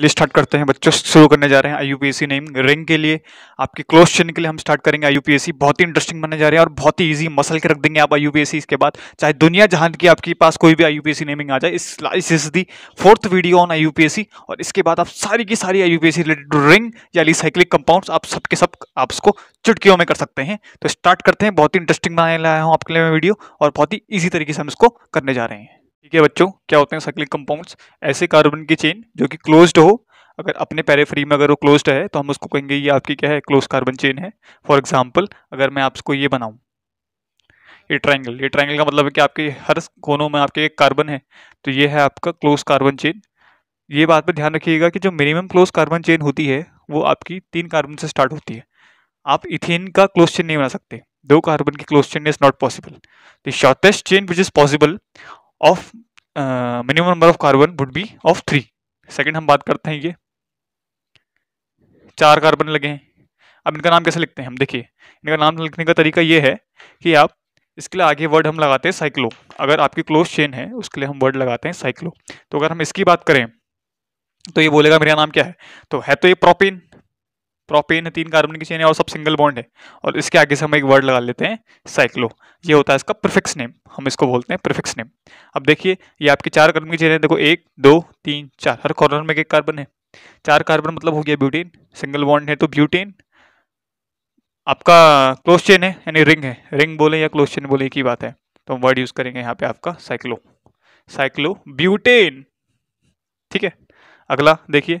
list start करते हैं बच्चों शुरू करने जा रहे हैं आई नेम रिंग के लिए आपके क्लोज चेन के लिए हम स्टार्ट करेंगे आई बहुत ही इंटरेस्टिंग बनने जा रहे हैं और बहुत ही इजी मसल के रख देंगे आप आईयूपीएससी इसके बाद चाहे दुनिया जहां की आपके पास कोई भी आईयूपीएससी नेमिंग आ जाए इस इस is the fourth video on I और इसके बाद आप सारी की सारी आईयूपीएससी रिलेटेड रिंग या रिसाइक्लिक कंपाउंड आप सबके सब आप इसको चुटकियों में कर सकते हैं तो स्टार्ट करते हैं बहुत ही इंटरेस्टिंग बनाने लाया हूँ आपके लिए वीडियो और बहुत ही ईजी तरीके से हम इसको करने जा रहे हैं ठीक है बच्चों क्या होते हैं साइक्लिक कंपाउंड्स ऐसे कार्बन की चेन जो कि क्लोज्ड हो अगर अपने पैरेफ्री में अगर वो क्लोज्ड है तो हम उसको कहेंगे ये आपकी क्या है क्लोज कार्बन चेन है फॉर एग्जाम्पल अगर मैं आपको ये बनाऊँ ये ट्राइंगल ये ट्राइंगल का मतलब है कि आपके हर कोनों में आपके एक कार्बन है तो ये है आपका क्लोज कार्बन चेन ये बात पर ध्यान रखिएगा कि जो मिनिमम क्लोज कार्बन चेन होती है वो आपकी तीन कार्बन से स्टार्ट होती है आप इथेन का क्लोज चेन नहीं बना सकते दो कार्बन की close chain is not possible the shortest chain which is possible of minimum number of carbon would be of three second हम बात करते हैं ये चार कार्बन लगे हैं अब इनका नाम कैसे लिखते हैं हम देखिए इनका नाम लिखने का तरीका ये है कि आप इसके लिए आगे वर्ड हम लगाते हैं साइक्लो अगर आपकी क्लोज चेन है उसके लिए हम वर्ड लगाते हैं साइक्लो तो अगर हम इसकी बात करें तो ये बोलेगा मेरा नाम क्या है तो है तो ये प्रोपिन प्रोपेन है तीन कार्बन की चेन है और सब सिंगल बॉन्ड है और इसके आगे से हम एक वर्ड लगा लेते हैं साइक्लो ये होता है इसका प्रिफिक्स नेम हम इसको बोलते हैं प्रिफिक्स नेम अब देखिए ये आपके चार कार्बन की चेन है देखो एक दो तीन चार हर कॉर्नर में एक कार्बन है चार कार्बन मतलब हो गया ब्यूटेन सिंगल बॉन्ड है तो ब्यूटेन आपका क्लोज चेन है यानी रिंग है रिंग बोले या क्लोज चेन बोले की बात है तो हम वर्ड यूज़ करेंगे यहाँ पे आपका साइक्लो साइक्लो ब्यूटेन ठीक है अगला देखिए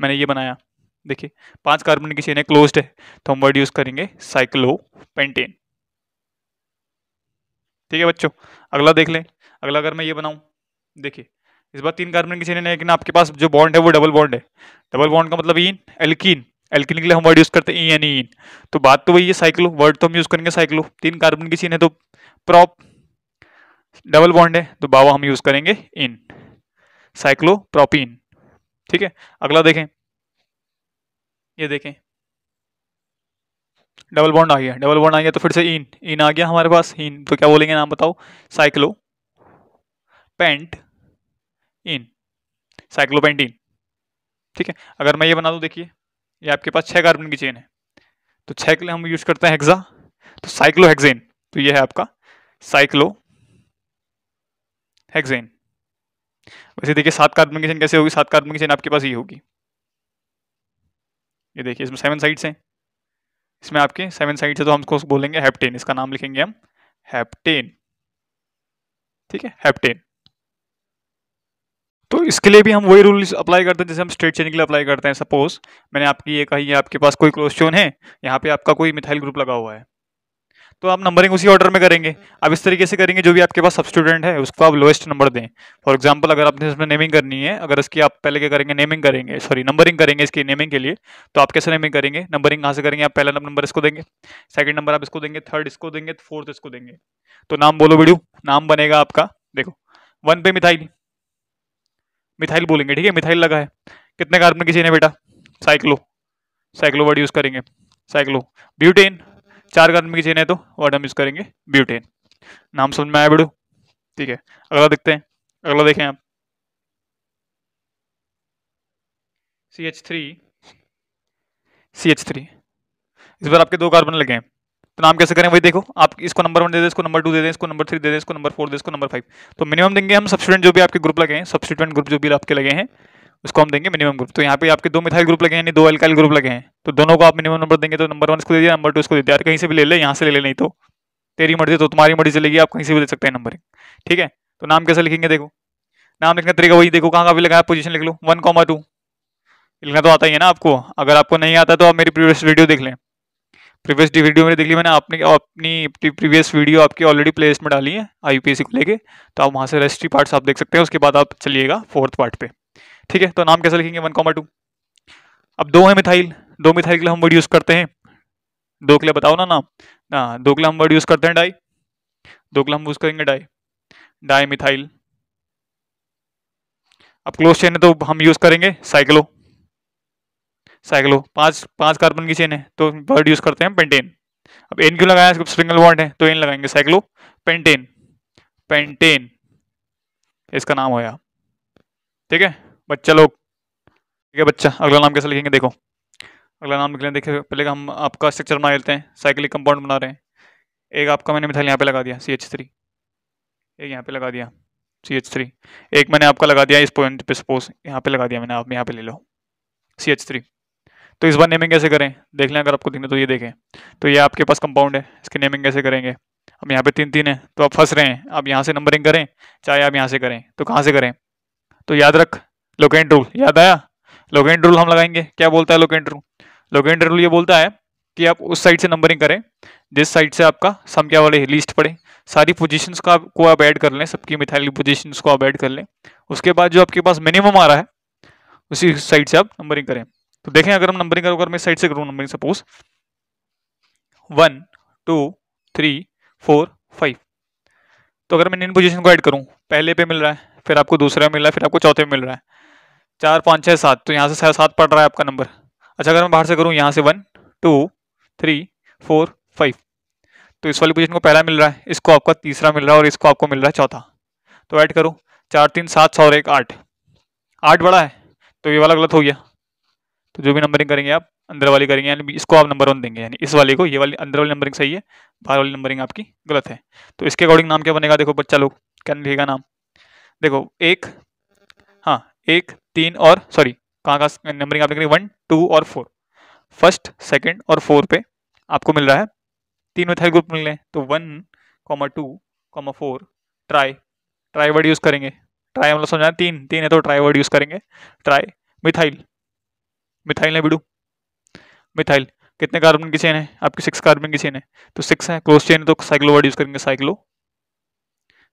मैंने ये बनाया देखिए पांच कार्बन की चेन क्लोज्ड है तो हम वर्ड यूज करेंगे साइक्लो पेंटेन ठीक है बच्चों अगला देख लें अगला अगर मैं ये बनाऊं देखिए इस बार तीन कार्बन की चेन है लेकिन आपके पास जो बॉन्ड है वो डबल बॉन्ड है डबल बॉन्ड का मतलब इन एल्किन एल्किन के लिए हम वर्ड यूज करते हैं ई एन इन तो बात तो वही है साइक्लो वर्ड तो हम यूज करेंगे साइक्लो तीन कार्बन की चेन है तो प्रॉप डबल बॉन्ड है तो बाबा हम यूज करेंगे इन साइक्लो प्रोपीन ठीक है अगला देखें ये देखें डबल बॉन्ड आ गया डबल बॉन्ड आ गया तो फिर से इन इन आ गया हमारे पास इन तो क्या बोलेंगे नाम बताओ cyclopentene cyclopentene ठीक है अगर मैं ये बना दूं देखिए ये आपके पास छह कार्बन की चेन है तो छह के लिए हम यूज़ करते हैं हेक्सा तो साइक्लो हेक्सेन तो ये है आपका साइक्लो हेक्सेन वैसे देखिए सात कार्बन की चेन कैसे होगी सात कार्बन की चेन आपके पास ये होगी ये देखिए इसमें सेवन साइड्स हैं इसमें आपके सेवन साइड्स है तो हम उसको बोलेंगे हैप्टेन इसका नाम लिखेंगे हम हैप्टेन ठीक है हैप्टेन तो इसके लिए भी हम वही रूल अप्लाई करते हैं जैसे हम स्ट्रेट चेन के लिए अप्लाई करते हैं सपोज मैंने आपकी ये कही आपके पास कोई क्लोज चोन है यहाँ पे आपका कोई मिथाइल ग्रुप लगा हुआ है तो आप नंबरिंग उसी ऑर्डर में करेंगे आप इस तरीके से करेंगे जो भी आपके पास सब स्टूडेंट है उसको आप लोएस्ट नंबर दें फॉर एग्जाम्पल अगर आपने इसमें नेमिंग करनी है अगर इसकी आप पहले क्या करेंगे नेमिंग करेंगे सॉरी नंबरिंग करेंगे इसकी नेमिंग के लिए तो आप कैसे नेमिंग करेंगे नंबरिंग कहाँ से करेंगे आप पहला नंबर इसको देंगे सेकंड नंबर आप इसको देंगे थर्ड इसको देंगे फोर्थ तो इसको देंगे तो नाम बोलो वीडियो नाम बनेगा आपका देखो वन पे मिथाइल मिथाइल बोलेंगे ठीक है मिथाइल लगा है कितने कार्बन किसी ने बेटा साइक्लो साइक्लो वर्ड यूज़ करेंगे साइक्लो ब्यूटेन चार कार्बन की चेन है तो वर्ड हम यूज़ करेंगे ब्यूटेन नाम समझ में आया बेड़ू ठीक है अगला देखते हैं अगला देखें आप C H three C H three इस बार आपके दो कार्बन लगे हैं तो नाम कैसे करें वही देखो आप इसको नंबर वन दे दें इसको नंबर टू दे दें इसको नंबर थ्री दे दें इसको नंबर फोर दे इसको नंबर फाइव तो मिनिमम देंगे हम सब्सिडेंट जो भी आपके ग्रुप लगे हैं सब्सिडेंट ग्रुप जो भी आपके लगे हैं उसको हम देंगे मिनिमम ग्रुप तो यहाँ पे आपके दो मिथाइल ग्रुप लगे हैं यानी दो एल्काइल ग्रुप लगे हैं तो दोनों को आप मिनिमम नंबर देंगे तो नंबर वन इसको दे दिया नंबर टू इसको दे दिया कहीं से भी ले ले यहाँ से ले ले नहीं तो तेरी मर्जी तो तुम्हारी मर्जी चलेगी आप कहीं से भी ले सकते हैं नंबरिंग ठीक है तो नाम कैसे लिखेंगे देखो नाम लिखने का तरीका वही देखो कहाँ का भी लगाया पोजीशन लिख लो वन कॉमा टू लिखना तो आता ही है ना आपको अगर आपको नहीं आता तो आप मेरी प्रीवियस वीडियो देख लें प्रीवियस वीडियो मेरी देख ली मैंने आपने अपनी प्रीवियस वीडियो आपकी ऑलरेडी प्लेलिस्ट में डाली है आई को लेके तो आप वहाँ से रेस्ट्री पार्ट्स आप देख सकते हैं उसके बाद आप चलिएगा फोर्थ पार्ट पे ठीक है तो नाम कैसे लिखेंगे वन कॉमा टू अब दो है मिथाइल दो मिथाइल के लिए हम वर्ड यूज करते हैं दो के लिए बताओ ना नाम ना हाँ, दो के लिए हम वर्ड यूज करते हैं डाई दो के लिए हम यूज करेंगे डाई डाई मिथाइल अब क्लोज चेन है तो हम यूज करेंगे साइक्लो साइक्लो पांच पांच कार्बन की चेन है तो वर्ड यूज करते हैं पेंटेन अब एन क्यों लगाया सिंगल वर्ड है तो एन लगाएंगे साइक्लो पेंटेन पेंटेन इसका नाम होया ठीक है बच्चा लोग ठीक है बच्चा अगला नाम कैसे लिखेंगे देखो अगला नाम लिख लें देखिए पहले हम आपका स्ट्रक्चर बना लेते हैं साइकिलिक कंपाउंड बना रहे हैं एक आपका मैंने मिथाइल यहाँ पे लगा दिया सी एच थ्री एक यहाँ पे लगा दिया सी एच थ्री एक मैंने आपका लगा दिया इस पॉइंट पे सपोज यहाँ पे लगा दिया मैंने आप यहाँ पे ले लो सी एच थ्री तो इस बार नेमिंग कैसे करें देख लें अगर आपको दिखने तो ये देखें तो ये आपके पास कंपाउंड है इसकी नेमिंग कैसे करेंगे अब यहाँ पे तीन तीन है तो आप फंस रहे हैं आप यहाँ से नंबरिंग करें चाहे आप यहाँ से करें तो कहाँ से करें तो याद रख लोकेंट रूल याद आया लोकेंट रूल हम लगाएंगे क्या बोलता है लोकेंट रूल लोकेंट रूल ये बोलता है कि आप उस साइड से नंबरिंग करें जिस साइड से आपका सम क्या वाले लिस्ट पड़े सारी पोजीशंस का को आप ऐड कर लें सबकी मिथाइल पोजीशंस को आप ऐड कर लें उसके बाद जो आपके पास मिनिमम आ रहा है उसी साइड से आप नंबरिंग करें तो देखें अगर हम नंबरिंग करो अगर मैं साइड से करूँ numbering suppose one two three four five तो अगर मैं इन पोजिशन को ऐड करूँ पहले पे मिल रहा है फिर आपको दूसरा मिल रहा है फिर आपको चौथे मिल रहा है चार पाँच छः सात तो यहाँ से छः सात पड़ रहा है आपका नंबर अच्छा अगर मैं बाहर से करूँ यहाँ से one two three four five तो इस वाली पोजिशन को पहला मिल रहा है इसको आपका तीसरा मिल रहा है और इसको आपको मिल रहा है चौथा तो ऐड करो चार तीन सात सौ और एक आठ आठ बड़ा है तो ये वाला गलत हो गया तो जो भी नंबरिंग करेंगे आप अंदर वाली करेंगे यानी इसको आप नंबर वन देंगे यानी इस वाले को ये वाली अंदर वाली नंबरिंग सही है बाहर वाली नंबरिंग आपकी गलत है तो इसके अकॉर्डिंग नाम क्या बनेगा देखो बच्चा लोग क्या लिखेगा नाम देखो एक हाँ एक तीन और सॉरी कहाँ का नंबरिंग आप देख रहे हैं वन टू और फोर फर्स्ट सेकेंड और फोर पे आपको मिल रहा है तीन मिथाइल ग्रुप मिल रहे हैं तो one comma two comma four tri tri word use करेंगे ट्राई मतलब समझा तीन तीन है तो ट्राई वर्ड यूज़ करेंगे ट्राई मिथाइल मिथाइल ने बिडू मिथाइल कितने कार्बन की चेन है आपकी सिक्स कार्बन की चेन है तो सिक्स है क्लोज चेन है तो साइक्लो वर्ड यूज़ करेंगे साइक्लो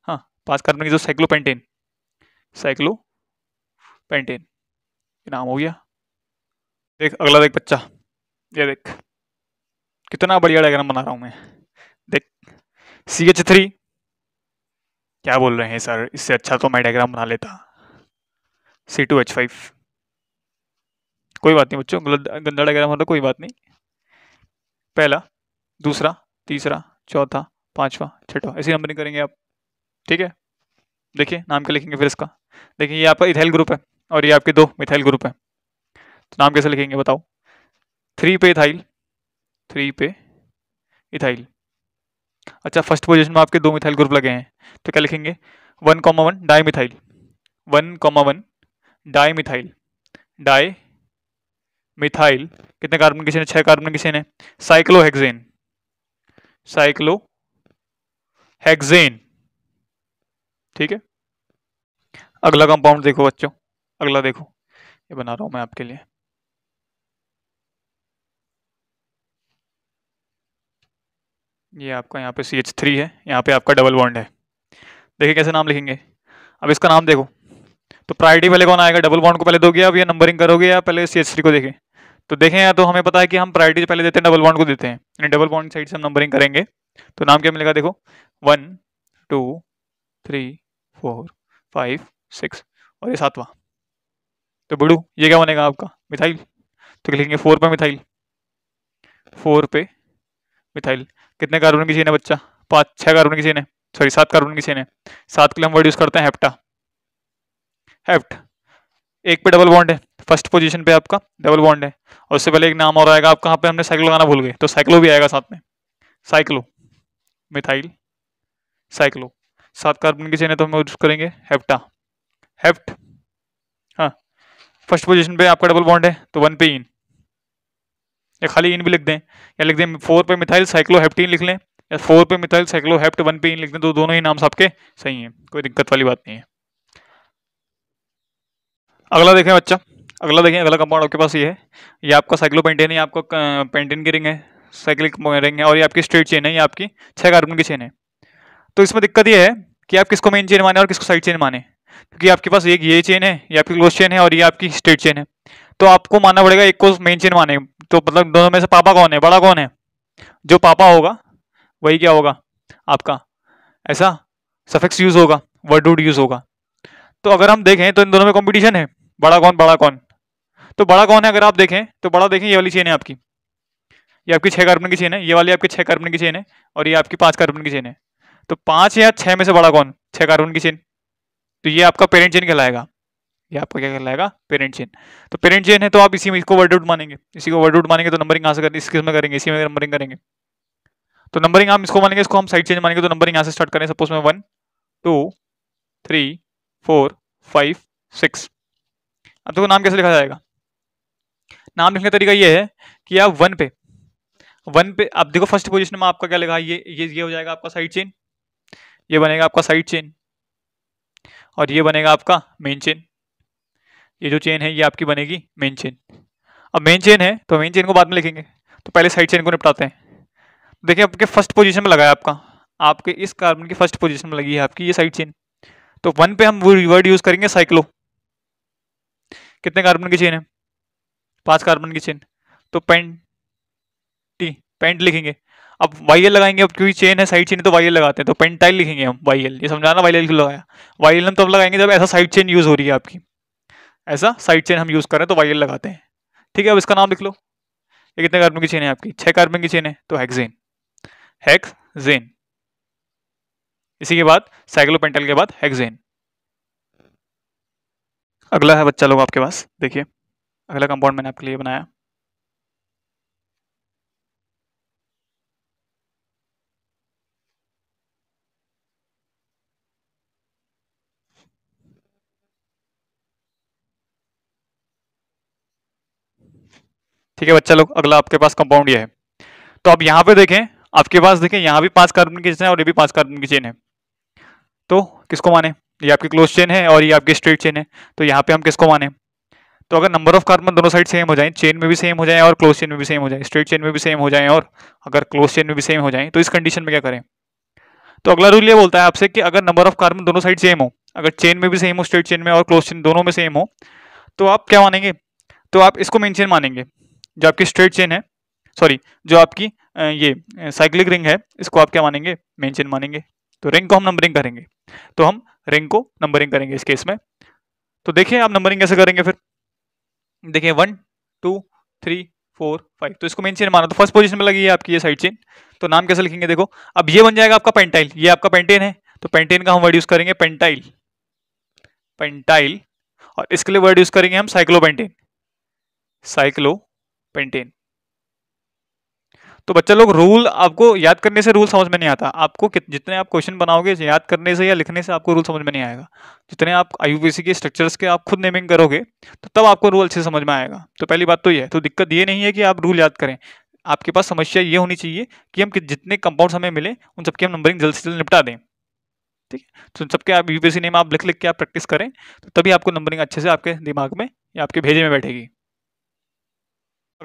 हाँ पाँच कार्बन की जो साइक्लो पेंटेन साइक्लो पेंटेन ये नाम हो गया देख अगला देख बच्चा ये देख कितना बढ़िया डायग्राम बना रहा हूँ मैं देख सी एच थ्री क्या बोल रहे हैं सर इससे अच्छा तो मैं डायग्राम बना लेता सी टू एच फाइव कोई बात नहीं बच्चों गंदा डायग्राम होता तो कोई बात नहीं पहला दूसरा तीसरा चौथा पांचवा छठवा ऐसी नंबरिंग करेंगे आप ठीक है देखिए नाम क्या लिखेंगे फिर इसका देखिए ये आपका इथेल ग्रुप है और ये आपके दो मिथाइल ग्रुप हैं तो नाम कैसे लिखेंगे बताओ थ्री पे इथाइल थ्री पे इथाइल अच्छा फर्स्ट पोजीशन में आपके दो मिथाइल ग्रुप लगे हैं तो क्या लिखेंगे one comma one dimethyl one comma one dimethyl dimethyl कितने कार्बन किसी ने छः कार्बन किसी ने साइक्लोहेक्सेन साइक्लो हेक्जेन ठीक है अगला कंपाउंड देखो बच्चों अगला देखो ये बना रहा हूँ मैं आपके लिए ये आपका यहाँ पे सी एच थ्री है यहाँ पे आपका डबल बॉन्ड है देखिए कैसे नाम लिखेंगे अब इसका नाम देखो तो प्रायोरिटी पहले कौन आएगा डबल बॉन्ड को पहले दोगे आप या नंबरिंग करोगे या पहले सी एच थ्री को देखें तो देखें या तो हमें पता है कि हम प्रायोरिटी पहले देते हैं डबल बॉन्ड को देते हैं यानी डबल बॉन्ड साइड से हम नंबरिंग करेंगे तो नाम क्या मिलेगा देखो one two three four five six और ये सातवां तो बड़ू ये क्या बनेगा आपका मिथाइल तो लिखेंगे फोर पे मिथाइल फोर पे मिथाइल कितने कार्बन की चेन है बच्चा पाँच छः कार्बन की चेन है सॉरी सात कार्बन की चेन है सात के लिए हम वर्ड यूज़ करते हैं हेप्टा हेप्ट एक पे डबल बॉन्ड है फर्स्ट पोजीशन पे आपका डबल बॉन्ड है और उससे पहले एक नाम और आएगा आपका यहाँ पे हमने साइकिल लगाना भूल गए तो साइकिलो भी आएगा साथ में साइक्लो मिथाइल साइक्लो सात कार्बन की चेन है तो हम यूज करेंगे हेप्टा हेप्ट फर्स्ट पोजीशन पे आपका डबल बॉन्ड है तो वन पे इन या खाली इन भी लिख दें या लिख दें फोर पे मिथाइल साइक्लोहेप्टीन लिख लें या फोर पे मिथाइल साइक्लोहेप्ट वन पे इन लिख दें तो दोनों ही नाम्स आपके सही हैं कोई दिक्कत वाली बात नहीं है अगला देखें बच्चा अगला देखें अगला कंपाउंड आपके पास ये है ये आपका साइक्लोपेंटेन है आपका पेंटेन की रिंग है साइक्लिक रिंग है और ये आपकी स्ट्रेट चेन है ये आपकी छः कार्बन की चेन है तो इसमें दिक्कत ये है कि आप किसको मेन चेन माने और किसको साइड चेन माने क्योंकि आपके पास एक ये चेन है ये आपकी क्लोज चेन है और ये आपकी स्ट्रेट चेन है तो आपको मानना पड़ेगा एक को मेन चेन माने तो मतलब दोनों में से पापा कौन है बड़ा कौन है जो पापा होगा वही क्या होगा आपका ऐसा सफेक्स यूज होगा वर्डूड यूज होगा तो अगर हम देखें तो इन दोनों में कॉम्पिटिशन है बड़ा कौन बड़ा कौन तो बड़ा कौन है अगर आप देखें तो बड़ा देखें ये वाली चेन है आपकी ये आपकी छः कार्बन की चेन है ये वाली आपकी छः कार्बन की चेन है और ये आपकी पाँच कार्बन की चेन है तो पाँच या छः में से बड़ा कौन छः कार्बन की चेन तो ये आपका पेरेंट चेन कहलाएगा ये आपका क्या कहलाएगा पेरेंट चेन तो पेरेंट चेन है तो आप इसी में इसको वर्ड आउट मानेंगे इसी को वर्ड आउट मानेंगे तो नंबरिंग यहाँ से करेंगे इस किस में करेंगे इसी में नंबरिंग करेंगे तो नंबरिंग हम इसको मानेंगे इसको हम साइड चेंज मानेंगे तो नंबरिंग यहाँ से स्टार्ट करें सपोज में one two three four five six अब देखो तो नाम कैसे लिखा जाएगा नाम लिखने का तरीका ये है कि आप वन पे वन पे आप देखो फर्स्ट पोजिशन में आपका क्या लिखा है ये ये हो जाएगा आपका साइड चेन ये बनेगा आपका साइड चेन और ये बनेगा आपका मेन चेन ये जो चेन है ये आपकी बनेगी मेन चेन अब मेन चेन है तो मेन चेन को बाद में लिखेंगे तो पहले साइड चेन को निपटाते हैं देखिए आपके फर्स्ट पोजीशन में लगा है आपका आपके इस कार्बन की फर्स्ट पोजीशन में लगी है आपकी ये साइड चेन तो वन पे हम वो रिवर्ड यूज करेंगे साइक्लो कितने कार्बन की चेन है पांच कार्बन की चेन तो पेंट टी पेंट लिखेंगे अब वाई लगाएंगे अब क्योंकि चेन है साइड चेन तो वाई लगाते हैं तो पेंटाइल लिखेंगे हम वाई एल ये समझाना वाई एल क्यों लगाया वाई एल हम तब लगाएंगे जब ऐसा साइड चेन यूज़ हो रही है आपकी ऐसा साइड चेन हम यूज़ करें तो वाई एल लगाते हैं ठीक है अब इसका नाम लिख लो ये कितने कार्बन की चेन है आपकी छः कार्बन की चेन है तो हैगजेन हैक जेन इसी के बाद पेंटाइल के बाद हैगजेन अगला है बच्चा लोग आपके पास देखिए अगला कंपाउंड मैंने आपके लिए बनाया ठीक है बच्चा लोग अगला आपके पास कंपाउंड ये है तो आप यहाँ पे देखें आपके पास देखें यहाँ भी पांच कार्बन की चेन है और ये भी पांच कार्बन की चेन है तो किसको माने ये आपकी क्लोज चेन है और ये आपकी स्ट्रेट चेन है तो यहाँ पे हम किसको माने तो अगर नंबर ऑफ कार्बन दोनों साइड सेम हो जाए चेन में भी सेम हो जाए और क्लोज चेन में भी सेम हो जाए स्ट्रेट चेन में भी सेम हो जाए और अगर क्लोज चेन में भी सेम हो जाए तो इस कंडीशन में क्या करें तो अगला रूल ये बोलता है आपसे कि अगर नंबर ऑफ कार्बन दोनों साइड सेम हो अगर चेन में भी सेम हो स्ट्रेट चेन में और क्लोज चेन दोनों में सेम हो तो आप क्या मानेंगे तो आप इसको मेन चेन मानेंगे जो आपकी स्ट्रेट चेन है सॉरी जो आपकी ये साइक्लिक रिंग है इसको आप क्या मानेंगे मेन चेन मानेंगे तो रिंग को हम नंबरिंग करेंगे तो हम रिंग को नंबरिंग करेंगे इस केस में तो देखिए आप नंबरिंग कैसे करेंगे फिर देखिए one two three four five तो इसको मेन चेन माना तो फर्स्ट पोजिशन में लगी है आपकी ये साइड चेन तो नाम कैसे लिखेंगे देखो अब ये बन जाएगा आपका पेंटाइल ये आपका पेंटेन है तो पेंटेन का हम वर्ड यूज करेंगे पेंटाइल पेंटाइल और इसके लिए वर्ड यूज करेंगे हम साइक्लोपेंटेन साइक्लो पेंटेन तो बच्चा लोग रूल आपको याद करने से रूल समझ में नहीं आता आपको जितने आप क्वेश्चन बनाओगे याद करने से या लिखने से आपको रूल समझ में नहीं आएगा जितने आप आई के स्ट्रक्चर्स के आप खुद नेमिंग करोगे तो तब आपको रूल अच्छे समझ में आएगा तो पहली बात तो ये है तो दिक्कत ये नहीं है कि आप रूल याद करें आपके पास समस्या ये होनी चाहिए कि हम जितने कंपाउंड हमें मिले उन सबकी हम नंबरिंग जल्द से जल्द निपटा दें ठीक है तो उन सबके आप यूपीएससी नेम आप लिख लिख के आप प्रैक्टिस करें तो तभी आपको नंबरिंग अच्छे से आपके दिमाग में या आपके भेजे में बैठेगी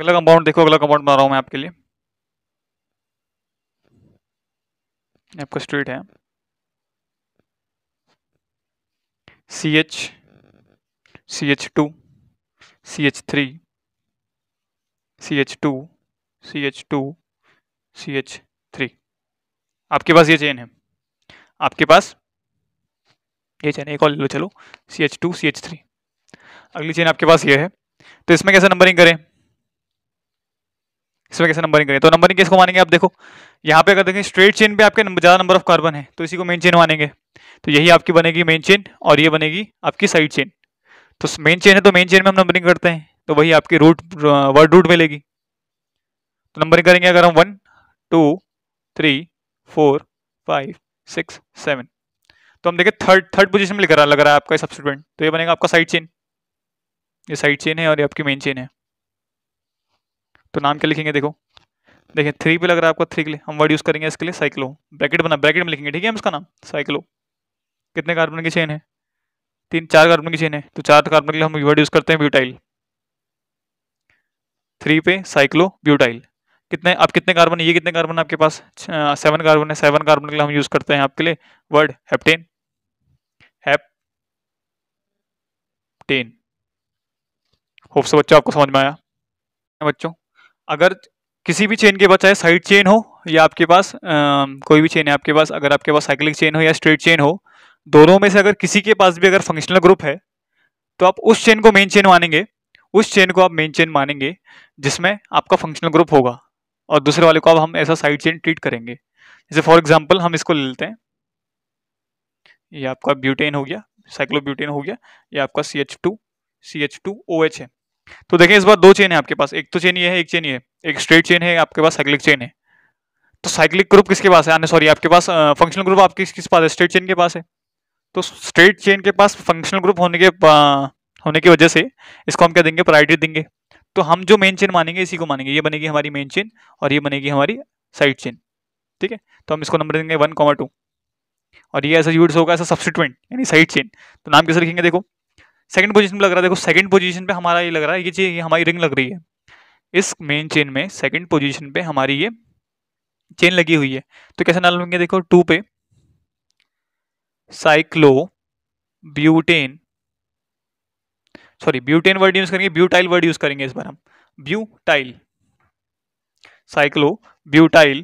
अगला कंपाउंड देखो अगला कंपाउंड बना रहा हूँ मैं आपके लिए आपका स्ट्रीट है C H C H two C H three C H two C H two C H three आपके पास ये चेन है आपके पास ये चेन एक और ले लो चलो C H two C H three अगली चेन आपके पास ये है तो इसमें कैसे नंबरिंग करें इसमें कैसे नंबरिंग करें तो नंबरिंग किसको मानेंगे आप देखो यहाँ पे अगर देखें स्ट्रेट चेन पे आपके ज़्यादा नंबर ऑफ कार्बन है तो इसी को मेन चेन मानेंगे तो यही आपकी बनेगी मेन चेन और ये बनेगी आपकी साइड चेन तो मेन चेन है तो मेन चेन में हम नंबरिंग करते हैं तो वही आपकी रूट वर्ड रूट मिलेगी तो नंबरिंग करेंगे अगर हम one two three four five six seven तो हम देखें थर्ड थर्ड पोजिशन में लग रहा लग रहा है आपका सब्सिट्यूएंट तो ये बनेगा आपका साइड चेन ये साइड चेन है और ये आपकी मेन चेन है तो नाम क्या लिखेंगे देखो देखिए थ्री पे लग रहा है आपका थ्री के लिए हम वर्ड यूज़ करेंगे इसके लिए साइक्लो ब्रैकेट बना ब्रैकेट में लिखेंगे ठीक है हम इसका नाम साइक्लो कितने कार्बन की चेन है तीन चार कार्बन की चेन है तो चार कार्बन के लिए हम वर्ड यूज़ करते हैं ब्यूटाइल थ्री पे साइक्लो ब्यूटाइल कितने आप कितने कार्बन ये कितने कार्बन आपके पास सेवन कार्बन है सेवन कार्बन के लिए हम यूज़ करते हैं आपके लिए वर्ड हेप्टेन हेप्टेन होप से बच्चों आपको समझ में आया बच्चों अगर किसी भी चेन के चाहे साइड चेन हो या आपके पास आ, कोई भी चेन है आपके पास अगर आपके पास साइकिलिक चेन हो या स्ट्रेट चेन हो दोनों में से अगर किसी के पास भी अगर फंक्शनल ग्रुप है तो आप उस चेन को मेन चेन मानेंगे उस चेन को आप मेन चेन मानेंगे जिसमें आपका फंक्शनल ग्रुप होगा और दूसरे वाले को आप हम ऐसा साइड चेन ट्रीट करेंगे जैसे फॉर एग्जाम्पल हम इसको ले लेते हैं ये आपका ब्यूटेन हो गया साइक्लोब्यूटेन हो गया ये आपका C H two C H two O H है तो देखें इस बार दो चेन है आपके पास एक तो चेन ये है एक चेन ये एक स्ट्रेट चेन है आपके पास साइक्लिक चेन है तो साइक्लिक ग्रुप किसके पास है सॉरी आपके पास फंक्शनल ग्रुप आपके किस पास है स्ट्रेट चेन के पास है तो स्ट्रेट चेन के पास फंक्शनल ग्रुप होने के होने की वजह से इसको हम क्या देंगे प्रायोरिटी देंगे तो हम जो मेन चेन मानेंगे इसी को मानेंगे ये बनेगी हमारी मेन चेन और ये बनेगी हमारी साइड चेन ठीक है तो हम इसको नंबर देंगे वन कॉमर टू और ये ऐसा यूज होगा ऐसा सब्सिट्यूएंट यानी साइड चेन तो नाम कैसे लिखेंगे देखो सेकंड पोजीशन पे लग रहा है देखो सेकंड पोजीशन पे हमारा ये लग रहा है ये चीज हमारी रिंग लग रही है इस मेन चेन में सेकंड पोजीशन पे हमारी ये चेन लगी हुई है तो कैसे नाम लेंगे देखो टू पे cyclo butane sorry butane word use करेंगे ब्यूटाइल वर्ड यूज करेंगे इस बार हम ब्यूटाइल साइक्लो ब्यूटाइल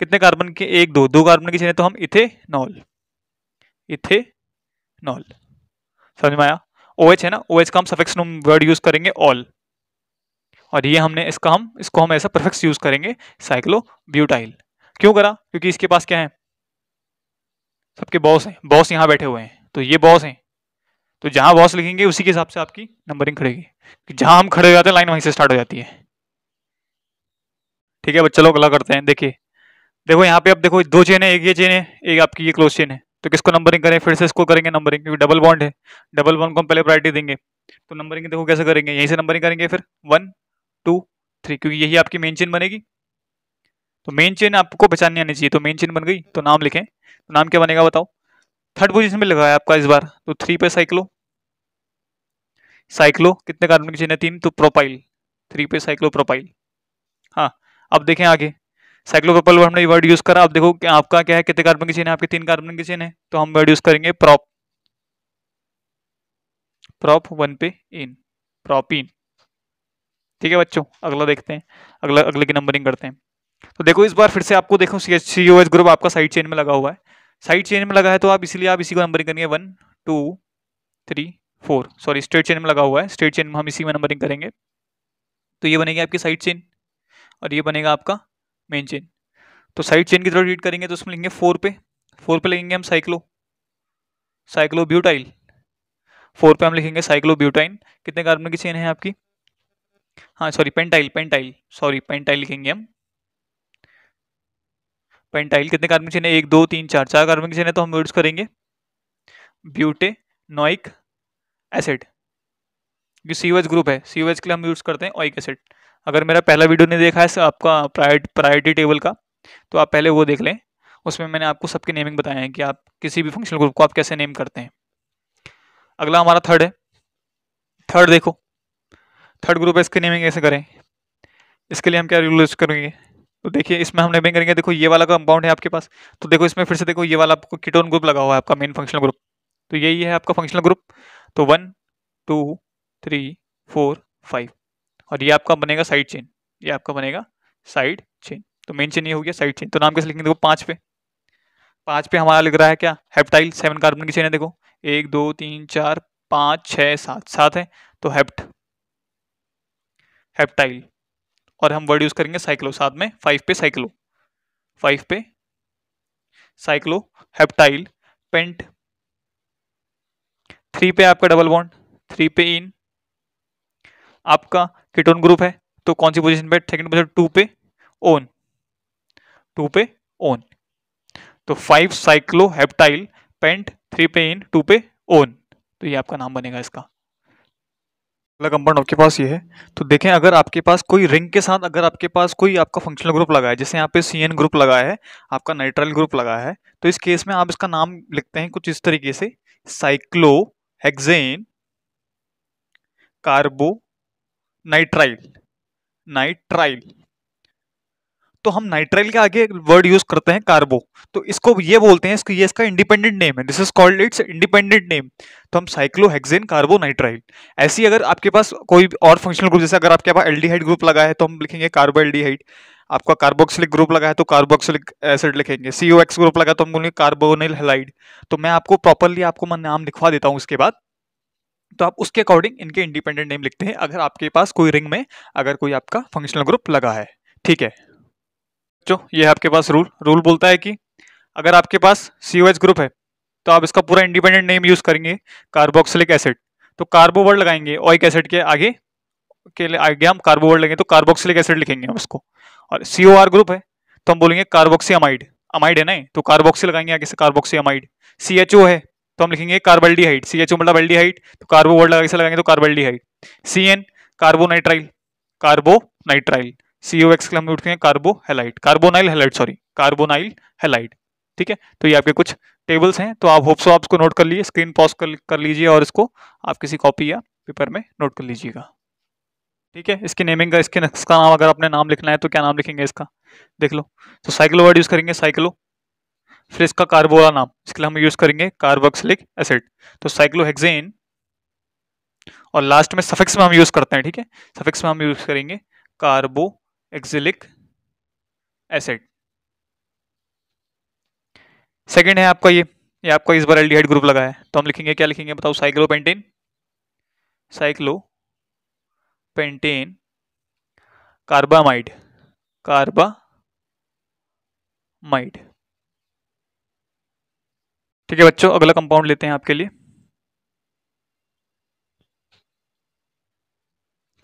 कितने कार्बन के एक दो दो कार्बन की चेन है तो हम इथे नॉल इथे नॉल समझ में आया ओ OH है ना ओ OH का हम सफेक्स नोम वर्ड यूज करेंगे ऑल और ये हमने इसका हम इसको हम ऐसा परफेक्स यूज करेंगे साइक्लो ब्यूटाइल क्यों करा क्योंकि इसके पास क्या है सबके बॉस हैं बॉस यहाँ बैठे हुए हैं तो ये बॉस हैं तो जहाँ बॉस लिखेंगे उसी के हिसाब से आपकी नंबरिंग खड़ेगी जहाँ हम खड़े हो जाते हैं लाइन वहीं से स्टार्ट हो जाती है ठीक है बच्चे लोग अलग करते हैं देखिए देखो यहाँ पे आप देखो दो चेन है एक ये चेन है एक आपकी ये क्लोज चेन है तो किसको नंबरिंग करें फिर से इसको करेंगे नंबरिंग क्योंकि डबल बॉन्ड है डबल बॉन्ड को हम पहले प्रायरिटी देंगे तो नंबरिंग देखो कैसे करेंगे यहीं से नंबरिंग करेंगे फिर वन टू थ्री क्योंकि यही आपकी मेन चेन बनेगी तो मेन चेन आपको पहचाननी आनी चाहिए तो मेन चेन बन गई तो नाम लिखें तो नाम क्या बनेगा बताओ थर्ड पोजिशन में लगा है आपका इस बार तो थ्री पे साइक्लो साइक्लो कितने कार्बन की चेन है तीन तो प्रोपाइल थ्री पे साइक्लो प्रोपाइल हाँ अब देखें आगे साइक्लोपेपल हमने ये वर्ड यूज करा आप देखो कि आपका क्या है कितने कार्बन की चेन है आपके तीन कार्बन की चेन है तो हम वर्ड यूज करेंगे प्रॉप प्रॉप वन पे इन इन ठीक है बच्चों अगला देखते हैं अगला अगले की नंबरिंग करते हैं तो देखो इस बार फिर से आपको देखो C H C O H group आपका साइड चेन में लगा हुआ है साइड चेन में लगा है तो आप इसलिए आप इसी को नंबरिंग करेंगे one two three four sorry straight chain में लगा हुआ है स्ट्रेट चेन में हम इसी में नंबरिंग करेंगे तो ये बनेगी आपकी साइड चेन और ये बनेगा आपका मेन चेन तो साइड चेन की तरफ रीड करेंगे तो उसमें लिखेंगे फोर पे फोर पे लिखेंगे हम साइक्लो साइक्लो ब्यूटाइल फोर पे हम लिखेंगे साइक्लो ब्यूटाइन कितने कार्बन की चेन है आपकी हाँ sorry pentyl pentyl sorry pentyl लिखेंगे हम पेंटाइल कितने कार्बन की चेन है एक दो तीन चार चार कार्बन की चेन है तो हम यूज करेंगे ब्यूटे नॉइक एसिड जो सीवेज ग्रुप है सीवेज के लिए हम यूज करते हैं ऑइक एसिड अगर मेरा पहला वीडियो नहीं देखा है आपका प्रायोरिटी टेबल का तो आप पहले वो देख लें उसमें मैंने आपको सबके नेमिंग बताए हैं कि आप किसी भी फंक्शनल ग्रुप को आप कैसे नेम करते हैं अगला हमारा थर्ड है थर्ड देखो थर्ड ग्रुप है इसकी नेमिंग कैसे करें इसके लिए हम क्या रूल करेंगे तो देखिए इसमें हम नेमिंग करेंगे देखो ये वाला कंपाउंड है आपके पास तो देखो इसमें फिर से देखो ये वाला आपको किटोन ग्रुप लगा हुआ है आपका मेन फंक्शनल ग्रुप तो यही है आपका फंक्शनल ग्रुप तो one two three four five और ये आपका बनेगा साइड चेन ये आपका बनेगा साइड चेन तो मेन चेन ये हो गया साइड चेन तो नाम कैसे लिखेंगे देखो पाँच पे पाँच पे हमारा लिख रहा है क्या हेप्टाइल सेवन कार्बन की चेन है देखो एक दो तीन चार पाँच छः सात सात है तो हेप्ट हेप्टाइल और हम वर्ड यूज़ करेंगे साइक्लो साथ में फाइव पे साइक्लो फाइव पे साइक्लो हेप्टाइल पेंट थ्री पे आपका डबल बॉन्ड थ्री पे इन आपका कीटोन ग्रुप है तो कौन सी पोजीशन पे सेकंड पोजीशन टू पे ओन टू पे ओन तो five cyclo heptyl pent three पे इन टू पे ओन तो ये आपका नाम बनेगा इसका अगला कंपाउंड आपके पास ये है तो देखें अगर आपके पास कोई रिंग के साथ अगर आपके पास कोई आपका फंक्शनल ग्रुप लगा है जैसे यहाँ पे सी ग्रुप लगा है आपका नाइट्राइल ग्रुप लगा है तो इस केस में आप इसका नाम लिखते हैं कुछ इस तरीके से cyclo hexane carbo nitrile nitrile तो हम नाइट्राइल के आगे वर्ड यूज करते हैं कार्बो तो इसको ये बोलते हैं इसको ये इसका इंडिपेंडेंट नेम है this is called it's independent name तो हम साइक्लोहेक्सेन कार्बो नाइट्राइल ऐसी अगर आपके पास कोई और फंक्शनल ग्रुप जैसे अगर आपके पास एल्डिहाइड ग्रुप लगा है तो हम लिखेंगे कार्बो एल्डिहाइड आपका कार्बोक्सिलिक ग्रुप लगा है तो कार्बोक्सिलिक एसिड लिखेंगे सी ग्रुप लगा तो हम बोलेंगे कार्बोनिल हेलाइड तो मैं आपको प्रॉपरली आपको मैं नाम लिखवा देता हूँ उसके बाद तो आप उसके अकॉर्डिंग इनके इंडिपेंडेंट नेम लिखते हैं अगर आपके पास कोई रिंग में अगर कोई आपका फंक्शनल ग्रुप लगा है ठीक है जो ये आपके पास रूल रूल बोलता है कि अगर आपके पास सी ग्रुप है तो आप इसका पूरा इंडिपेंडेंट नेम यूज़ करेंगे कार्बोक्सिलिक एसिड तो कार्बोवर्ड लगाएंगे ऑइक एसिड के आगे के लिए आगे हम कार्बोवर्ड लगेंगे तो कार्बोक्सिलिक एसिड लिखेंगे हम उसको और सी ग्रुप है तो हम बोलेंगे कार्बोक्सी अमाइड अमाइड है ना तो कार्बोक्सी लगाएंगे आगे से कार्बोक्सी अमाइड सी है तो हम लिखेंगे हाइट सी एच ओ बल्डी हाइट तो कार्बो वर्ड लगा लगाएंगे तो हाइट C N carbo nitrile carbo nitrile C O X के हम उठेंगे carbo halide carbonyl halide sorry carbonyl halide ठीक है तो ये आपके कुछ टेबल्स हैं तो आप होप सो आप इसको नोट कर लीजिए स्क्रीन पॉज कर, कर लीजिए और इसको आप किसी कॉपी या पेपर में नोट कर लीजिएगा ठीक है इसकी नेमिंग का इसके नाम अगर आपने नाम लिखना है तो क्या नाम लिखेंगे इसका देख लो तो साइकिलो वर्ड यूज़ करेंगे साइकिलो फिर इसका कार्बोला नाम इसके लिए हम यूज करेंगे कार्बोक्सिलिक एसिड तो साइक्लोहेक्सेन और लास्ट में सफिक्स में हम यूज करते हैं ठीक है सफिक्स में हम यूज करेंगे कार्बो एक्सिलिक एसिड सेकेंड है आपका ये ये आपका इस बार एल्डिहाइड ग्रुप लगा है तो हम लिखेंगे क्या लिखेंगे बताओ cyclopentane cyclo pentane carbamide carbamide ठीक है बच्चों अगला कंपाउंड लेते हैं आपके लिए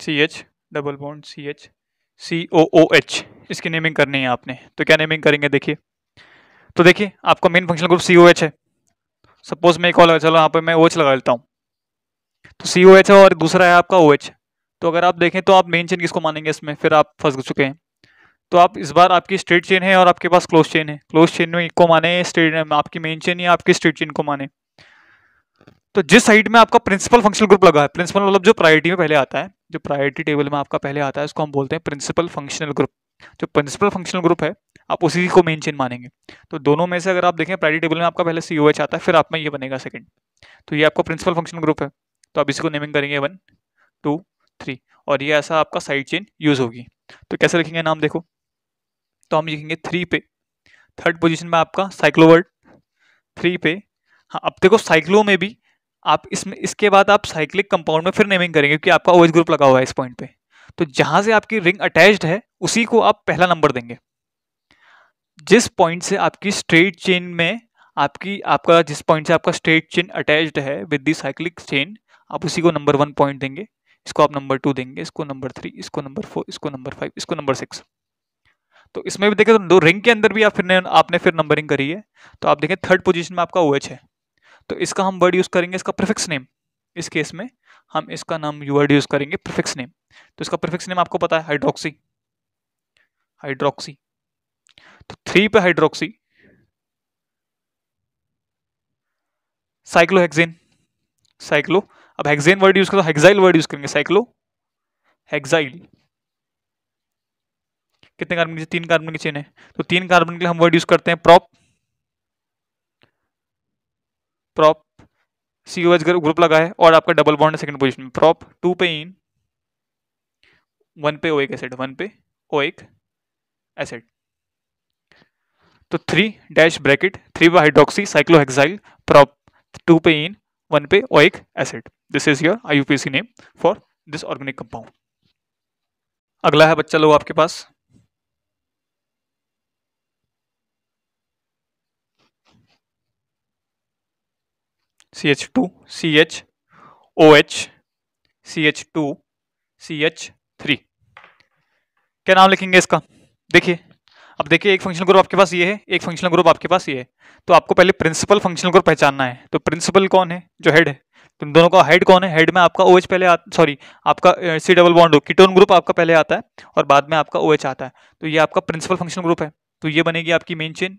C H double bond C H C O O H इसकी नेमिंग करनी है आपने तो क्या नेमिंग करेंगे देखिए तो देखिए आपका मेन functional group C O H है सपोज मैं एक और चलो यहाँ पे मैं ओ एच लगा लेता हूँ तो सी ओ एच है और दूसरा है आपका ओ एच तो अगर आप देखें तो आप मेन चेन किसको मानेंगे इसमें फिर आप फंस चुके हैं तो आप इस बार आपकी स्ट्रेट चेन है और आपके पास क्लोज चेन है क्लोज चेन में को माने स्ट्रेट आपकी मेन चेन या आपकी स्ट्रेट चेन को माने तो जिस साइड में आपका प्रिंसिपल फंक्शनल ग्रुप लगा है प्रिंसिपल मतलब जो प्रायोरिटी में पहले आता है जो प्रायोरिटी टेबल में आपका पहले आता है उसको हम बोलते हैं प्रिंसिपल फंक्शनल ग्रुप जो प्रिंसिपल फंक्शनल ग्रुप है आप उसी को मेन चेन मानेंगे तो दोनों में से अगर आप देखें प्रायोरिटी टेबल में आपका पहले सी आता है फिर आप में ये बनेगा सेकंड तो ये आपका प्रिंसिपल फंक्शनल ग्रुप है तो आप इसी को नेमिंग करेंगे वन टू थ्री और ये ऐसा आपका साइड चेन यूज़ होगी तो कैसे लिखेंगे नाम देखो तो हम लिखेंगे थ्री पे थर्ड पोजीशन में आपका साइक्लोवर्ड थ्री पे हाँ अब देखो साइक्लो में भी आप इसमें इसके बाद आप साइक्लिक कंपाउंड में फिर नेमिंग करेंगे क्योंकि आपका ओएच ग्रुप लगा हुआ है इस पॉइंट पे तो जहां से आपकी रिंग अटैच्ड है उसी को आप पहला नंबर देंगे जिस पॉइंट से आपकी स्ट्रेट चेन में आपकी आपका जिस पॉइंट से आपका स्ट्रेट चेन अटैच्ड है विद दी साइक्लिक चेन आप उसी को नंबर वन पॉइंट देंगे इसको आप नंबर टू देंगे इसको नंबर थ्री इसको नंबर फोर इसको नंबर फाइव इसको नंबर सिक्स तो इसमें भी देखें तो दो रिंग के अंदर भी आप फिर आपने फिर नंबरिंग करी है तो आप देखें थर्ड पोजिशन में आपका ओ है तो इसका हम वर्ड यूज़ करेंगे इसका प्रिफिक्स नेम इस केस में हम इसका नाम वर्ड यूज़ करेंगे प्रिफिक्स नेम तो इसका प्रिफिक्स नेम आपको पता है हाइड्रोक्सी हाइड्रोक्सी तो थ्री पे हाइड्रोक्सी साइक्लोहेक्सेन साइक्लो अब हेक्सेन वर्ड यूज़ करो हेक्साइल वर्ड यूज़ करेंगे साइक्लो हेक्साइल कितने कार्बन की तीन कार्बन की चेन है तो तीन कार्बन के लिए हम वर्ड यूज करते हैं prop prop C H group लगा है और आपका डबल बॉन्ड सेकंड पोजीशन में प्रॉप टू पे इन वन पे ओ एक एसिड वन पे ओ एक एसिड तो थ्री डैश ब्रैकेट थ्री पे हाइड्रोक्सी साइक्लोहेक्साइल प्रॉप टू पे इन वन पे oic acid this is your I name for this organic compound अगला है बच्चा लोग आपके पास C H two C H O H C H two C H three क्या नाम लिखेंगे इसका देखिए अब देखिए एक फंक्शनल ग्रुप आपके पास ये है एक फंक्शनल ग्रुप आपके पास ये है तो आपको पहले प्रिंसिपल फंक्शनल ग्रुप पहचानना है तो प्रिंसिपल कौन है जो हेड है तो इन दोनों का हेड कौन है हेड में आपका ओ OH पहले सॉरी आपका C double bond ketone group आपका पहले आता है और बाद में आपका ओ OH आता है तो ये आपका प्रिंसिपल फंक्शनल ग्रुप है तो ये बनेगी आपकी मेन चेन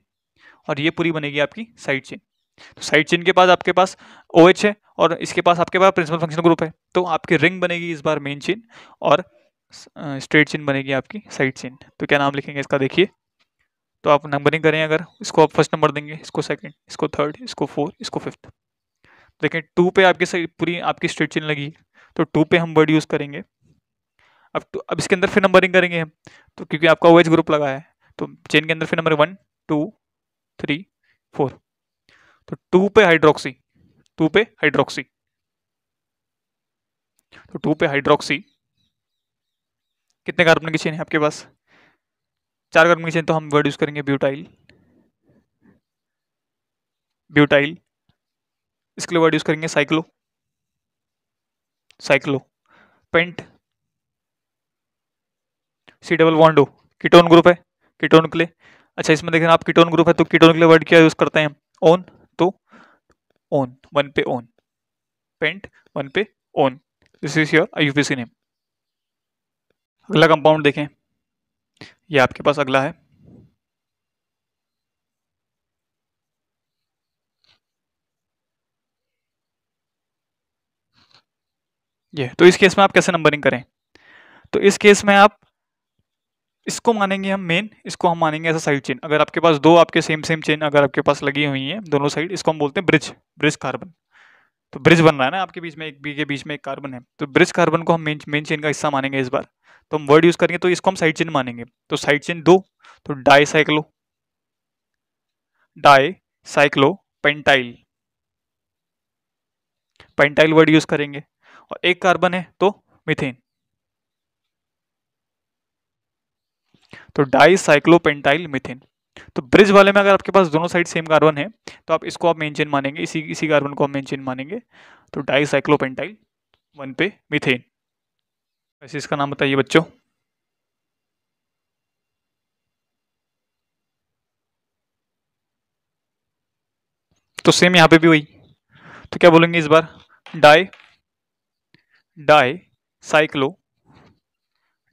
और ये पूरी बनेगी आपकी साइड चेन तो साइड चेन के पास आपके पास ओ OH है और इसके पास आपके पास प्रिंसिपल फंक्शनल ग्रुप है तो आपकी रिंग बनेगी इस बार मेन चेन और स्ट्रेट चेन बनेगी आपकी साइड चेन तो क्या नाम लिखेंगे इसका देखिए तो आप नंबरिंग करें अगर इसको आप फर्स्ट नंबर देंगे इसको सेकंड इसको थर्ड इसको फोर्थ इसको फिफ्थ देखें टू पे आपकी पूरी आपकी स्ट्रेट चेन लगी तो टू पे हम वर्ड यूज़ करेंगे अब तो अब इसके अंदर फिर नंबरिंग करेंगे हम तो क्योंकि आपका ओ ग्रुप लगा है तो चेन के अंदर फिर number one two three four तो टू पे हाइड्रोक्सी टू पे हाइड्रोक्सी तो टू पे हाइड्रोक्सी कितने कार्बन की चेन है आपके पास चार कार्बन की चेन तो हम वर्ड यूज करेंगे ब्यूटाइल ब्यूटाइल इसके लिए वर्ड यूज करेंगे cyclo cyclo pent C double bond ketone group है कीटोन के लिए अच्छा इसमें देखें आप कीटोन ग्रुप है तो कीटोन के लिए वर्ड क्या यूज करते हैं ओन ओन वन पे ओन पेंट वन पे one this is your UPC name अगला कंपाउंड देखें ये आपके पास अगला है ये तो इस केस में आप कैसे नंबरिंग करें तो इस केस में आप इसको मानेंगे हम मेन इसको हम मानेंगे ऐसा साइड चेन अगर आपके पास दो आपके सेम सेम चेन अगर आपके पास लगी हुई है दोनों साइड इसको हम बोलते हैं ब्रिज ब्रिज कार्बन तो ब्रिज बन रहा है ना आपके बीच में एक बी के बीच में एक कार्बन है तो ब्रिज कार्बन को हम मेन मेन चेन का हिस्सा मानेंगे इस बार तो हम वर्ड यूज करेंगे तो इसको हम साइड चेन मानेंगे तो साइड चेन दो तो cyclo di cyclo pentyl pentyl word use करेंगे और एक कार्बन है तो मिथेन तो साइक्लोपेंटाइल मिथेन तो ब्रिज वाले में अगर आपके पास दोनों साइड सेम कार्बन है तो आप इसको आप मेन चेन मानेंगे इसी इसी कार्बन को आप मेन चेन मानेंगे तो साइक्लोपेंटाइल वन पे मिथेन वैसे इसका नाम बताइए बच्चों तो सेम यहां पे भी वही तो क्या बोलेंगे इस बार di di cyclo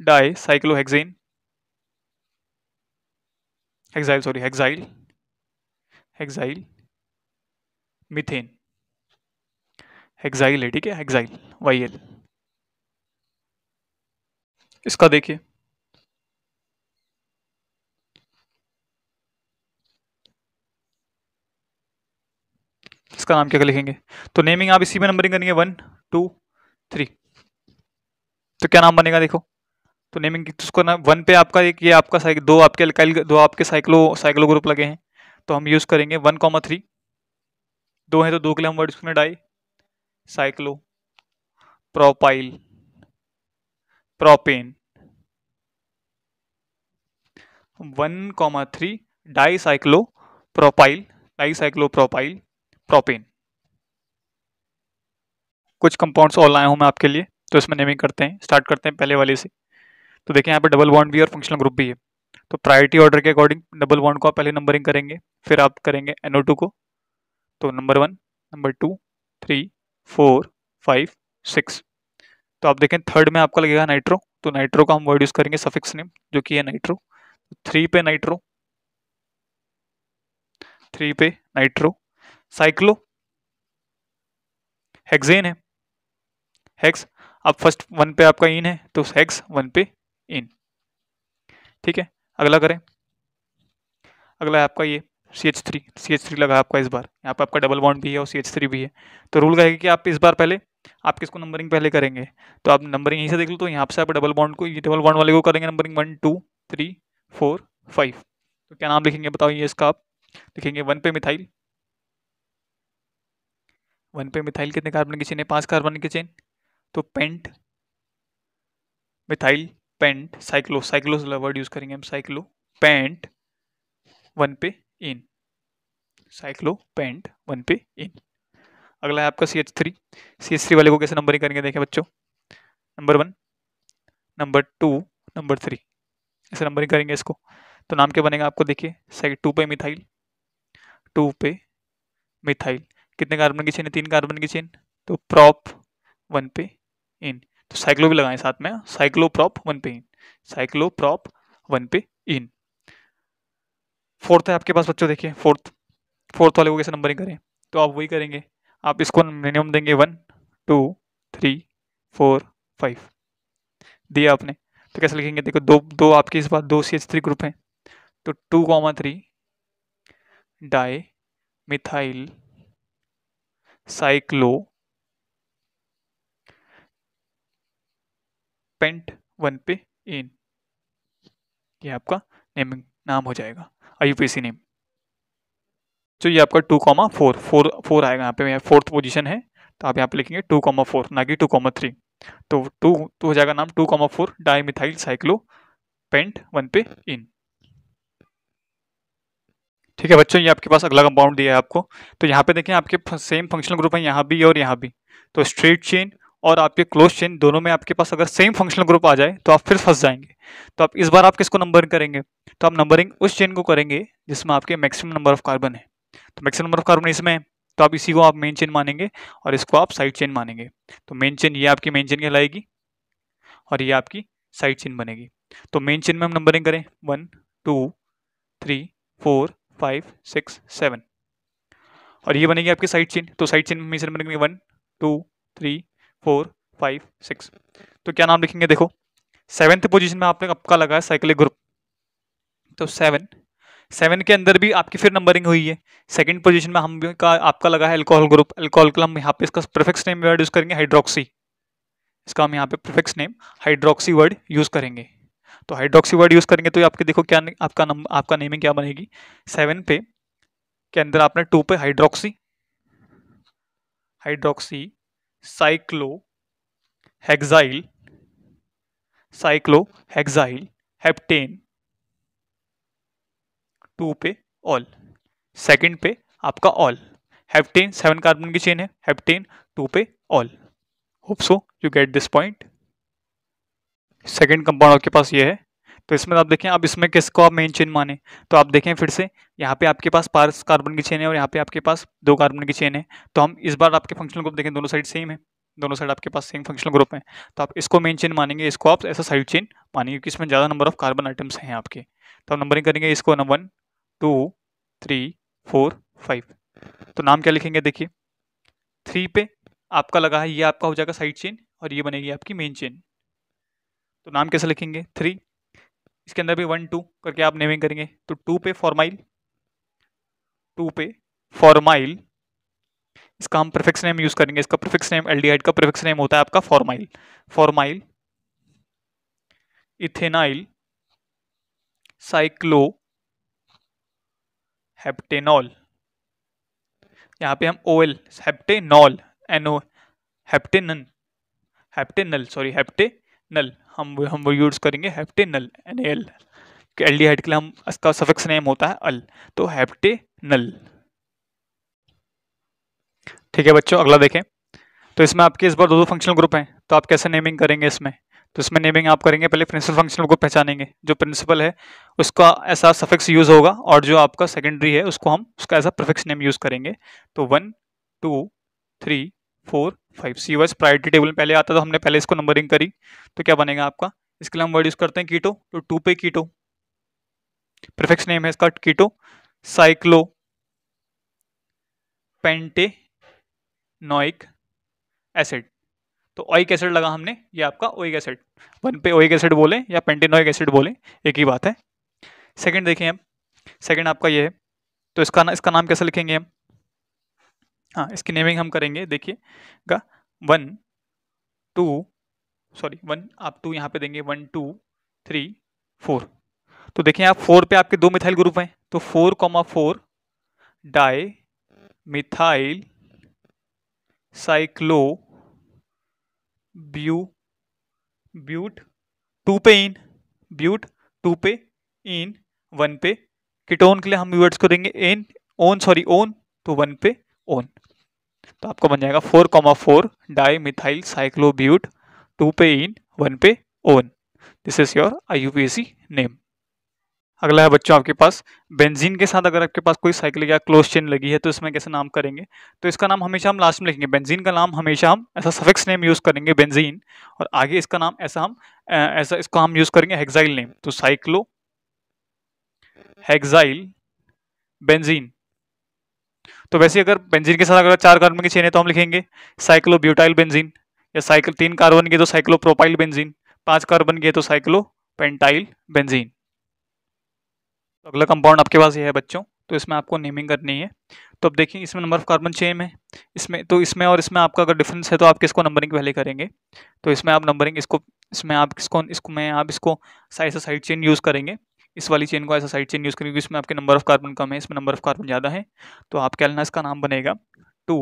di cyclohexane hexyl sorry hexyl hexyl methane hexyl है ठीक है एक्साइल वाई एल इसका देखिए इसका नाम क्या लिखेंगे तो नेमिंग आप इसी में नंबरिंग करेंगे वन टू थ्री तो क्या नाम बनेगा देखो तो नेमिंग उसको ना वन पे आपका एक ये आपका साइक, दो आपके अल्काइल दो आपके साइक्लो साइक्लो ग्रुप लगे हैं तो हम यूज़ करेंगे वन कॉमा थ्री दो हैं तो दो के लिए हम वर्ड इसमें di cyclo propyl propane one comma three di cyclo propyl di cyclo propyl propane कुछ कंपाउंड्स और लाए हूँ मैं आपके लिए तो इसमें नेमिंग करते हैं स्टार्ट करते हैं पहले वाले से तो देखिए यहाँ पे डबल बॉन्ड भी और फंक्शनल ग्रुप भी है तो प्रायोरिटी ऑर्डर के अकॉर्डिंग डबल बॉन्ड को आप पहले नंबरिंग करेंगे फिर आप करेंगे एनओ टू को तो number one number two three four five six तो आप देखें थर्ड में आपका लगेगा नाइट्रो तो नाइट्रो का हम वर्ड यूज़ करेंगे सफिक्स नेम जो कि है नाइट्रो तो थ्री पे नाइट्रो थ्री पे नाइट्रो साइक्लो हेक्सेन है हेक्स अब फर्स्ट वन पे आपका इन है तो हेक्स वन पे इन ठीक है अगला करें अगला है आपका ये C H three C H three लगा आपका इस बार यहाँ पर आपका डबल बॉन्ड भी है और सी एच थ्री भी है तो रूल कहेगा कि आप इस बार पहले आप किसको नंबरिंग पहले करेंगे तो आप नंबरिंग यहीं से देख लो तो यहाँ से आप डबल बॉन्ड को ये डबल बॉन्ड वाले को करेंगे numbering one two three four five तो क्या नाम लिखेंगे बताओ ये इसका आप लिखेंगे वन पे मिथाइल वन पे मिथाइल कितने कार्बन की चेन है पाँच कार्बन की चेन तो pent methyl pent cyclo cyclo word use करेंगे हम साइक्लो पेंट वन पे इन साइक्लो पेंट वन पे इन अगला है आपका C H three C H three वाले को कैसे नंबरिंग करेंगे देखें बच्चों number one number two number three ऐसे नंबरिंग करेंगे इसको तो नाम क्या बनेगा आपको देखिए साइड टू पे मिथाइल टू पे मिथाइल कितने कार्बन की चेन है तीन कार्बन की चेन तो प्रॉप वन पे इन तो साइक्लो भी लगाएं साथ में प्रॉप वन पे इन प्रॉप वन पे इन फोर्थ है आपके पास बच्चों देखिए फोर्थ फोर्थ वाले को कैसे नंबरिंग करें तो आप वही करेंगे आप इसको मिनिमम देंगे one two three four five दिया आपने तो कैसे लिखेंगे देखो दो दो आपके इस बार दो सी एच थ्री ग्रुप हैं तो two comma three di methyl cyclo pent one पे इन ये आपका नेमिंग नाम हो जाएगा आई नेम तो ये आपका two comma four four four आएगा यहाँ पे फोर्थ पोजीशन है तो आप यहाँ पे लिखेंगे टू कॉमा फोर ना कि टू कॉमा थ्री तो टू तो हो जाएगा नाम two comma four di methyl cyclo pent one पे इन ठीक है बच्चों ये आपके पास अगला कंपाउंड दिया है आपको तो यहाँ पे देखें आपके सेम फंक्शनल ग्रुप है यहाँ भी और यहाँ भी तो स्ट्रेट चेन और आपके क्लोज चेन दोनों में आपके पास अगर सेम फंक्शनल ग्रुप आ जाए तो आप फिर फंस जाएंगे तो आप इस बार आप किसको नंबर करेंगे तो आप नंबरिंग उस चेन को करेंगे जिसमें आपके मैक्सिमम नंबर ऑफ कार्बन है तो मैक्सिमम नंबर ऑफ कार्बन इसमें है तो आप इसी को आप मेन चेन मानेंगे और इसको आप साइड चेन मानेंगे तो मेन चेन ये आपकी मेन चेन कहलाएगी और ये आपकी साइड चेन बनेगी तो मेन चेन में हम नंबरिंग करें one two three four five six seven और ये बनेगी आपकी साइड चेन तो साइड चेन में मेन चेन बनेंगे one two three four five six तो क्या नाम लिखेंगे देखो सेवन्थ पोजीशन में आपने आपका लगा है साइकिल ग्रुप तो सेवन सेवन के अंदर भी आपकी फिर नंबरिंग हुई है सेकंड पोजीशन में हम का आपका लगा है अल्कोहल ग्रुप अल्कोहल का हम यहाँ पे इसका प्रिफिक्स नेम वर्ड यूज़ करेंगे हाइड्रोक्सी इसका हम यहाँ पे prefix name hydroxy word use करेंगे तो हाइड्रोक्सी वर्ड यूज़ करेंगे तो आपके देखो क्या आपका नम आपका नेमिंग क्या बनेगी सेवन पे के अंदर आपने टू पे hydroxy hydroxy cyclo cyclo hexyl heptane two पे ऑल सेकंड पे आपका ऑल हेप्टेन सेवन कार्बन की चेन है हेप्टेन टू पे ol hope so you get this point second compound आपके पास ये है तो इसमें आप देखें अब इसमें किसको आप मेन चेन माने तो आप देखें फिर से यहाँ पे आपके पास पाँच कार्बन की चेन है और यहाँ पे आपके पास दो कार्बन की चेन है तो हम इस बार आपके फंक्शनल ग्रुप देखें दोनों साइड सेम है दोनों साइड आपके पास सेम फंक्शनल ग्रुप है तो आप इसको मेन चेन मानेंगे इसको आप ऐसा साइड चेन मानेंगे क्योंकि इसमें ज़्यादा नंबर ऑफ कार्बन आइटम्स हैं आपके तो हम नंबरिंग करेंगे इसको one two three four five तो नाम क्या लिखेंगे देखिए थ्री पे आपका लगा है ये आपका हो जाएगा साइड चेन और ये बनेगी आपकी मेन चेन तो नाम कैसे लिखेंगे थ्री इसके अंदर भी वन टू करके आप नेमिंग करेंगे तो टू पे फॉर्माइल टू पे फॉर्माइल इसका हम प्रिफिक्स नेम यूज़ करेंगे इसका प्रिफिक्स नेम एल्डिहाइड का प्रिफिक्स नेम होता है आपका formyl formyl ethenyl cyclo heptenol यहाँ पे हम O L heptenol no heptenone heptenal sorry heptenal हम हम वो यूज़ करेंगे heptenal enal aldehyde के लिए हम इसका सफिक्स नेम होता है अल तो हैप्टे नल ठीक है बच्चों अगला देखें तो इसमें आपके इस बार दो दो फंक्शनल ग्रुप हैं तो आप कैसे नेमिंग करेंगे इसमें तो इसमें नेमिंग आप करेंगे पहले प्रिंसिपल फंक्शनल ग्रुप पहचानेंगे जो प्रिंसिपल है उसका ऐसा सफिक्स यूज़ होगा और जो आपका सेकेंडरी है उसको हम उसका ऐसा प्रफिक्स नेम यूज़ करेंगे तो one two three four five C wise priority table में पहले आता था हमने पहले इसको नंबरिंग करी तो क्या बनेगा आपका इसके लिए हम वर्ड यूज़ करते हैं कीटो तो टू पे कीटो प्रिफिक्स नेम है इसका कीटो साइक्लो पेंटे नॉइक एसिड तो ऑइक एसिड लगा हमने ये आपका ओइक एसिड वन पे ओइक एसिड बोले या पेंटेनोइक एसिड बोले एक ही बात है सेकंड देखें हम सेकंड आपका ये है तो इसका ना इसका नाम कैसे लिखेंगे हम हाँ इसकी नेमिंग हम करेंगे देखिए वन टू सॉरी वन आप टू यहाँ पे देंगे वन टू थ्री फोर तो देखिए आप फोर पे आपके दो मिथाइल ग्रुप हैं तो four comma four di methyl cyclo but but two पे इन ब्यूट टू पे इन वन पे किटोन के लिए हम यूवर्ड्स को देंगे इन ओन सॉरी ओन तो वन पे ओन तो आपको बन जाएगा four comma four di methyl cyclobut two पे इन वन पे one this is your I name अगला है बच्चों आपके पास बेंजीन के साथ अगर आपके पास कोई साइकिल या क्लोज चेन लगी है तो इसमें कैसे नाम करेंगे तो इसका नाम हमेशा हम लास्ट में लिखेंगे बेंजीन का नाम हमेशा हम ऐसा सफिक्स नेम यूज़ करेंगे बेंजीन और आगे इसका नाम ऐसा हम ऐसा इसको हम यूज़ करेंगे हेक्साइल नेम तो साइक्लो हेक्साइल बेंजीन तो वैसे अगर बेंजीन के साथ अगर चार कार्बन की चेन है तो हम लिखेंगे साइक्लो ब्यूटाइल बेंजीन या साइकिल तीन कार्बन की तो साइक्लो प्रोपाइल बेंजीन पांच कार्बन के तो साइक्लो पेंटाइल बेंजीन तो अगला कंपाउंड आपके पास ये है बच्चों तो इसमें आपको नेमिंग करनी है तो अब देखिए इसमें नंबर ऑफ कार्बन चेन है इसमें तो इसमें और इसमें आपका अगर डिफरेंस है तो आप किसको नंबरिंग पहले करेंगे तो इसमें आप नंबरिंग इसको इसमें आप किसको इसको मैं आप इसको साइड से साइड चेन यूज़ करेंगे इस वाली चेन को ऐसा साइड चेन यूज़ करेंगे इसमें आपके नंबर ऑफ कार्बन कम है इसमें नंबर ऑफ कार्बन ज़्यादा है तो आप क्या लेना इसका नाम बनेगा टू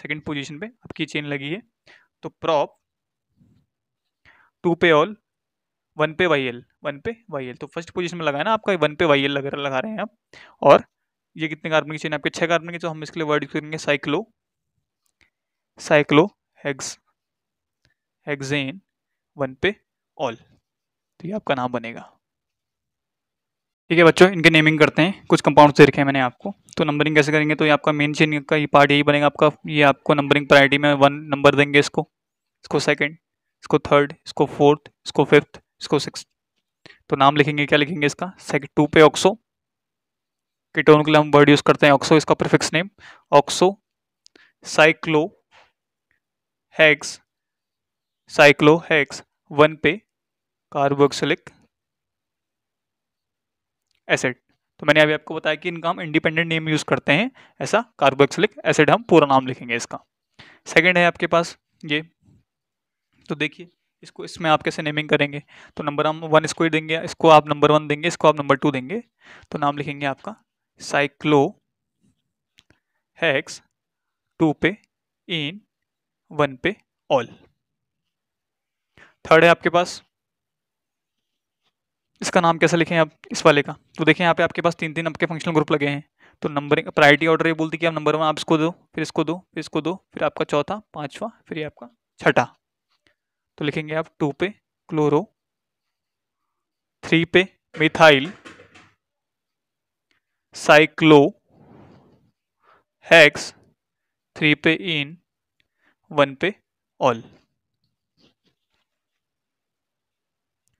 सेकेंड पोजिशन पे आपकी चेन लगी है तो प्रॉप टू पे ऑल वन पे वाई एल वन पे वाई एल तो फर्स्ट पोजीशन में लगाया ना आपका वन पे वाई एल लगा लगा रहे हैं आप और ये कितने कार्बन की चेन आपके छः कार्बन की तो हम इसके लिए वर्ड यूज करेंगे cyclo cyclo hex hexane one पे ऑल तो ये आपका नाम बनेगा ठीक है बच्चों इनके नेमिंग करते हैं कुछ कंपाउंड दे रखे हैं मैंने आपको तो नंबरिंग कैसे करेंगे तो ये आपका मेन चेन का ये पार्ट यही बनेगा आपका ये आपको नंबरिंग प्रायरिटी में वन नंबर देंगे इसको इसको सेकंड इसको थर्ड इसको फोर्थ इसको फिफ्थ इसको सिक्स तो नाम लिखेंगे क्या लिखेंगे इसका सेकेंड टू पे ऑक्सो किटोन के लिए हम वर्ड यूज़ करते हैं ऑक्सो इसका prefix name oxo cyclo hex cyclo hex one पे कार्बोक्सिलिक एसिड तो मैंने अभी आपको बताया कि इनका हम इंडिपेंडेंट नेम यूज़ करते हैं ऐसा कार्बोक्सिलिक एसिड हम पूरा नाम लिखेंगे इसका सेकेंड है आपके पास ये तो देखिए इसको इसमें आप कैसे नेमिंग करेंगे तो नंबर हम वन इसको ही देंगे इसको आप नंबर वन देंगे इसको आप नंबर टू देंगे तो नाम लिखेंगे आपका साइक्लो हैक्स टू पे इन वन पे ऑल थर्ड है आपके पास इसका नाम कैसे लिखें आप इस वाले का तो देखें यहाँ पे आपके पास तीन तीन आपके फंक्शनल ग्रुप लगे हैं तो नंबरिंग प्रायरिटी ऑर्डर ये बोलती कि आप नंबर वन आप इसको दो फिर इसको दो फिर इसको दो फिर आपका चौथा पाँचवा फिर ये आपका छठा तो लिखेंगे आप टू पे क्लोरो थ्री पे मिथाइल साइक्लो हैक्स थ्री पे इन वन पे ऑल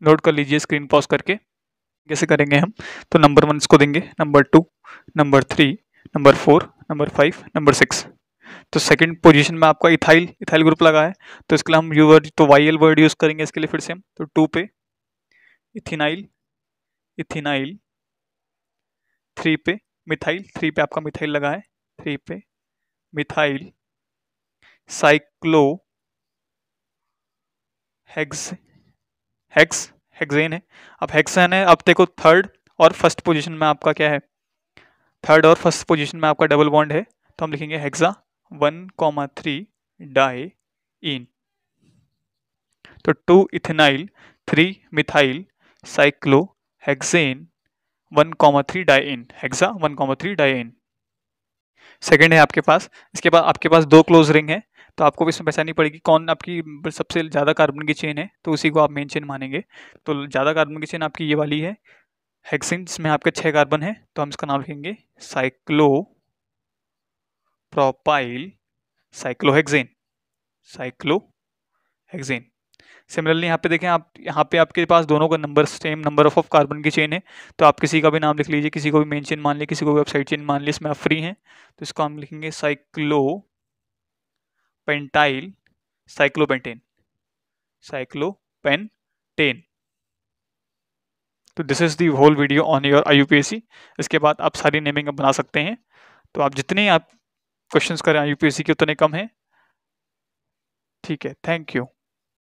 नोट कर लीजिए स्क्रीन पॉज करके कैसे करेंगे हम तो नंबर वन इसको देंगे number two number three number four number five number six तो सेकंड पोजीशन में आपका इथाइल इथाइल ग्रुप लगा है तो इसके लिए हम यू वर्ड तो वाई एल वर्ड यूज़ करेंगे इसके लिए फिर से हम तो टू पे इथिनाइल इथिनाइल थ्री पे मिथाइल थ्री पे आपका मिथाइल लगा है थ्री पे methyl cyclo hex hex hexane है अब हेक्सेन है अब देखो थर्ड और फर्स्ट पोजीशन में आपका क्या है थर्ड और फर्स्ट पोजीशन में आपका डबल बॉन्ड है तो हम लिखेंगे hexa one comma three di ene तो two ethenyl three methyl cyclo hexane one comma three di ene hexa one comma three di ene second है आपके पास इसके बाद आपके पास दो क्लोज रिंग है तो आपको भी इसमें पहचानी पड़ेगी कौन आपकी सबसे ज़्यादा कार्बन की चेन है तो उसी को आप मेन चेन मानेंगे तो ज़्यादा कार्बन की चेन आपकी ये वाली है हेक्सिन जिसमें आपके छः कार्बन है तो हम इसका नाम लिखेंगे cyclo propyl cyclohexane cyclo hexane similarly यहाँ पे देखें आप यहाँ पे आपके पास दोनों का number same number of of carbon की चेन है तो आप किसी का भी नाम लिख लीजिए किसी को भी मेन चेन मान लीजिए किसी को भी वेबसाइट चेन मान लीजिए इसमें आप फ्री हैं तो इसको हम लिखेंगे साइक्लो पेंटाइल साइक्लोपेंटेन साइक्लोपेंटेन तो this is the whole video on your I U इसके बाद आप सारी नेमिंग बना सकते हैं तो आप जितने आप क्वेश्चंस करें आई के उतने कम हैं ठीक है थैंक यू